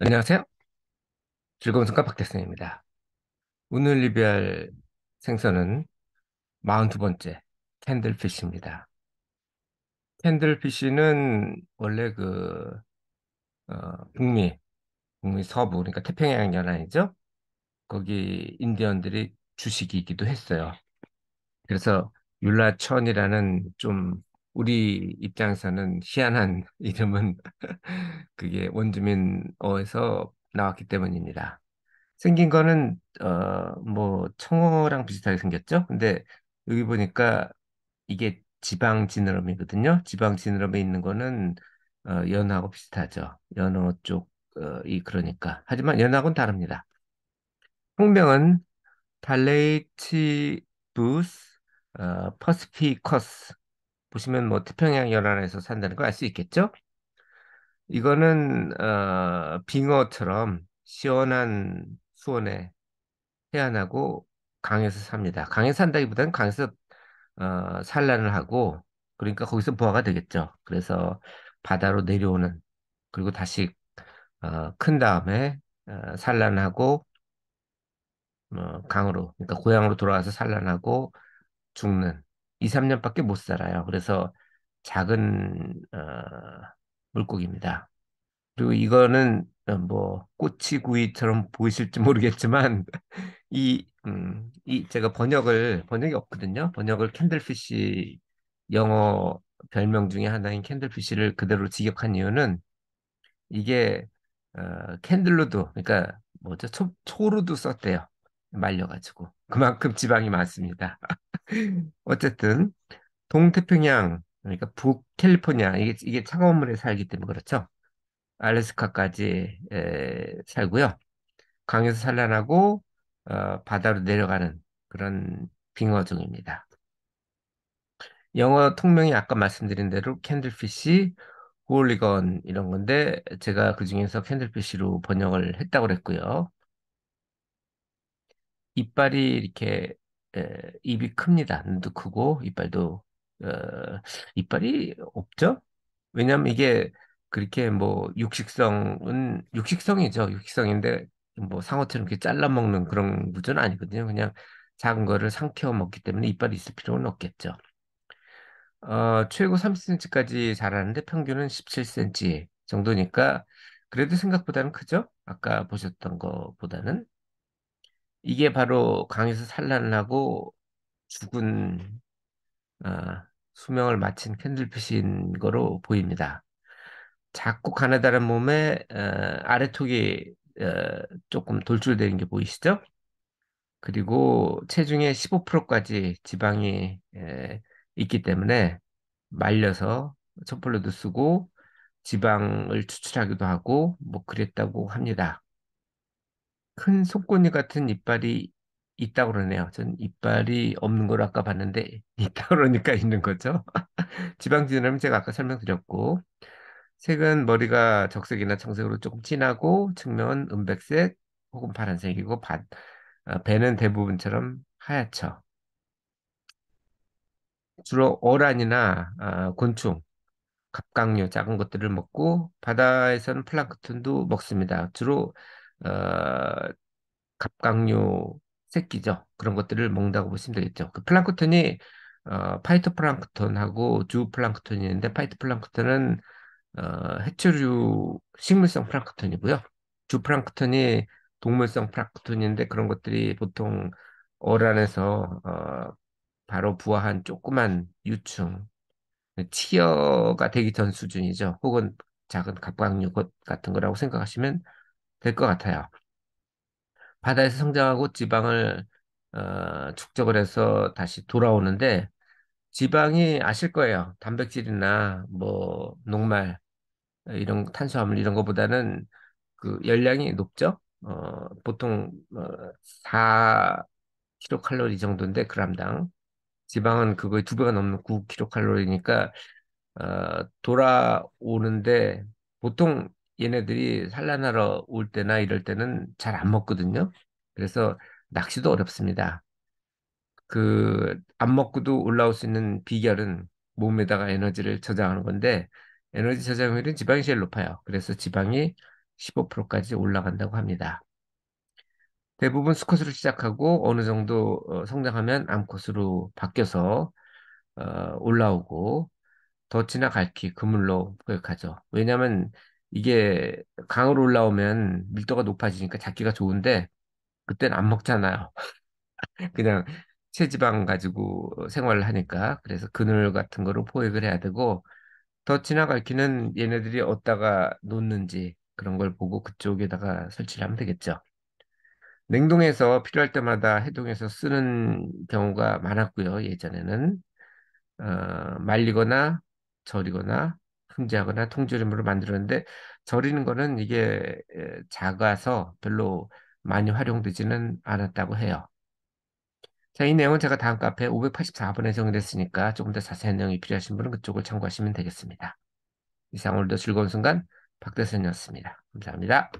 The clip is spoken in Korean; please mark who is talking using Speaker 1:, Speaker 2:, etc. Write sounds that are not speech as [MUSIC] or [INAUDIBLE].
Speaker 1: 안녕하세요. 즐거운 성과 박태승입니다. 오늘 리뷰할 생선은 42번째 캔들피쉬입니다. 캔들피쉬는 원래 그 어, 북미, 북미 서부, 그러니까 태평양 연안이죠. 거기 인디언들이 주식이기도 했어요. 그래서 율라천이라는 좀 우리 입장에서는 희한한 [LAUGHS] 이름은 그게 원주민어에서 나왔기 때문입니다. 생긴 거는 어 뭐 청어랑 비슷하게 생겼죠. 근데 여기 보니까 이게 지방 지느러미거든요. 지방 지느러미 있는 거는 어, 연하고 비슷하죠. 연어 쪽이 어, 그러니까. 하지만 연하고는 다릅니다. 성명은 달레이치부스 어, 퍼스피커스 보시면 뭐 태평양 연안에서 산다는 걸 알 수 있겠죠? 이거는 어, 빙어처럼 시원한 수온에 해안하고 강에서 삽니다. 강에 산다기보다는 강에서 어, 산란을 하고 그러니까 거기서 부화가 되겠죠. 그래서 바다로 내려오는 그리고 다시 어, 큰 다음에 어, 산란하고 어, 강으로 그러니까 고향으로 돌아와서 산란하고 죽는 2, 3년밖에 못 살아요. 그래서 작은 어, 물고기입니다. 그리고 이거는 어, 뭐 꼬치구이처럼 보이실지 모르겠지만 [LAUGHS] 이, 음, 이 제가 번역을 번역이 없거든요. 번역을 캔들피쉬 영어 별명 중에 하나인 캔들피쉬를 그대로 직역한 이유는 이게 어, 캔들로도 그러니까 뭐죠 초, 초로도 썼대요 말려가지고 그만큼 지방이 많습니다. [LAUGHS] 어쨌든 동태평양 그러니까 북캘리포니아 이게, 이게 차가운 물에 살기 때문에 그렇죠. 알래스카까지 살고요. 강에서 산란하고 어, 바다로 내려가는 그런 빙어종입니다. 영어 통명이 아까 말씀드린 대로 캔들피시, 호올리건 이런 건데 제가 그 중에서 캔들피시로 번역을 했다고 그랬고요. 이빨이 이렇게 입이 큽니다. 눈도 크고 이빨도 어, 이빨이 없죠? 왜냐하면 이게 그렇게 뭐 육식성은 육식성이죠. 육식성인데 뭐 상어처럼 이렇게 잘라 먹는 그런 구조는 아니거든요. 그냥 작은 거를 삼켜 먹기 때문에 이빨이 있을 필요는 없겠죠. 어, 최고 30cm까지 자라는데 평균은 17cm 정도니까 그래도 생각보다는 크죠? 아까 보셨던 것보다는 이게 바로 강에서 산란을 하고 죽은 아, 수명을 마친 캔들핏쉬인 거로 보입니다. 작고 가느다란 몸에 어, 아래턱이 어, 조금 돌출되는 게 보이시죠? 그리고 체중의 15%까지 지방이 에, 있기 때문에 말려서 첩불로도 쓰고 지방을 추출하기도 하고 뭐 그랬다고 합니다. 큰속꼬니 같은 이빨이 있다고 그러네요. 전 이빨이 없는 걸 아까 봤는데 [LAUGHS] 있다 그러니까 있는 거죠. [LAUGHS] 지방진염은 제가 아까 설명드렸고 색은 머리가 적색이나 청색으로 조금 진하고 측면은 은백색 혹은 파란색이고 반, 어, 배는 대부분처럼 하얗죠. 주로 어란이나 아, 곤충, 갑각류 작은 것들을 먹고 바다에서는 플랑크톤도 먹습니다. 주로 어, 갑각류 새끼죠. 그런 것들을 먹는다고 보시면 되겠죠. 그 플랑크톤이 어, 파이토플랑크톤하고 주플랑크톤이 있는데 파이토플랑크톤은 어, 해초류 식물성 플랑크톤이고요. 주플랑크톤이 동물성 플랑크톤인데 그런 것들이 보통 월 안에서 어, 바로 부화한 조그만 유충, 치어가 되기 전 수준이죠. 혹은 작은 갑각류 같은 거라고 생각하시면 될것 같아요. 바다에서 성장하고 지방을 어, 축적을 해서 다시 돌아오는데 지방이 아실 거예요. 단백질이나 뭐 녹말 이런 탄수화물 이런 거보다는 그 열량이 높죠. 어, 보통 어, 4 킬로칼로리 정도인데 그람당 지방은 그거의 두 배가 넘는 9로칼로리니까 어, 돌아오는데 보통 얘네들이 산란하러 올 때나 이럴 때는 잘 안 먹거든요. 그래서 낚시도 어렵습니다. 그 안 먹고도 올라올 수 있는 비결은 몸에다가 에너지를 저장하는 건데 에너지 저장률은 지방이 제일 높아요. 그래서 지방이 15%까지 올라간다고 합니다. 대부분 수컷으로 시작하고 어느 정도 어, 성장하면 암컷으로 바뀌어서 어, 올라오고 더 지나갈 키 그물로 포역하죠 왜냐하면 이게 강으로 올라오면 밀도가 높아지니까 잡기가 좋은데 그땐 안 먹잖아요. [LAUGHS] 그냥 체지방 가지고 생활을 하니까 그래서 그늘 같은 거로 포획을 해야 되고 더 지나갈 키는 얘네들이 어디다가 놓는지 그런 걸 보고 그쪽에다가 설치를 하면 되겠죠. 냉동해서 필요할 때마다 해동해서 쓰는 경우가 많았고요. 예전에는 어, 말리거나 절이거나 통지하거나 통조림으로 만들었는데 절이는 거는 이게 작아서 별로 많이 활용되지는 않았다고 해요. 자, 이 내용은 제가 다음 카페 584번에 정리됐으니까 조금 더 자세한 내용이 필요하신 분은 그쪽을 참고하시면 되겠습니다. 이상 오늘도 즐거운 순간 박대선이었습니다. 감사합니다.